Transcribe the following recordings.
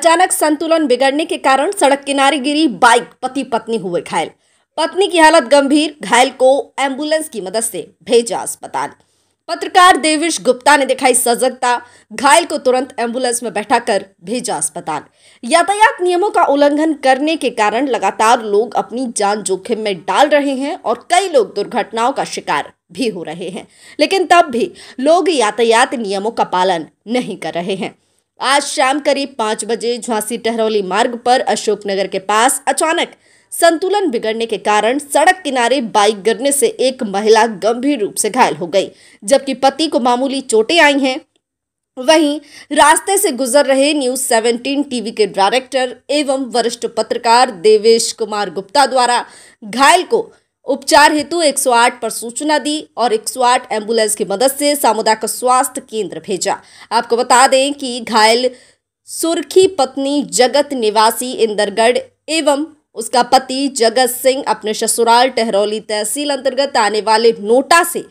अचानक संतुलन बिगड़ने के कारण सड़क किनारे गिरी बाइक पति पत्नी हुए घायल पत्नी की हालत गंभीर घायल को एम्बुलेंस की मदद से भेजा अस्पताल पत्रकार देवेश गुप्ता ने दिखाई सजगता घायल को तुरंत एम्बुलेंस में बैठाकर भेजा अस्पताल यातायात नियमों का उल्लंघन करने के कारण लगातार लोग अपनी जान जोखिम में डाल रहे हैं और कई लोग दुर्घटनाओं का शिकार भी हो रहे हैं लेकिन तब भी लोग यातायात नियमों का पालन नहीं कर रहे हैं आज शाम करीब पाँच बजे झांसी टहरौली मार्ग पर अशोकनगर के पास अचानक संतुलन बिगड़ने के कारण सड़क किनारे बाइक गिरने से एक महिला गंभीर रूप से घायल हो गई जबकि पति को मामूली चोटें आई हैं वहीं रास्ते से गुजर रहे न्यूज 17 टीवी के डायरेक्टर एवं वरिष्ठ पत्रकार देवेश कुमार गुप्ता द्वारा घायल को उपचार हेतु 108 पर सूचना दी और 108 एम्बुलेंस की मदद से सामुदायिक स्वास्थ्य केंद्र भेजा आपको बता दें कि घायल सुर्खी पत्नी जगत निवासी इंदरगढ़ एवं उसका पति जगत सिंह अपने ससुराल टहरौली तहसील अंतर्गत आने वाले नोटा से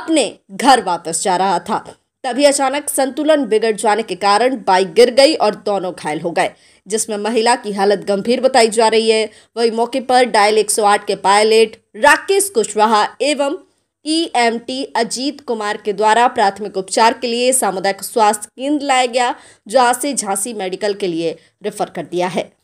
अपने घर वापस जा रहा था तभी अचानक संतुलन बिगड़ जाने के कारण बाइक गिर गई और दोनों घायल हो गए जिसमें महिला की हालत गंभीर बताई जा रही है वही मौके पर डायल 108 के पायलट राकेश कुशवाहा एवं ईएमटी e अजीत कुमार के द्वारा प्राथमिक उपचार के लिए सामुदायिक स्वास्थ्य केंद्र लाया गया जहाँ से झांसी मेडिकल के लिए रेफर कर दिया है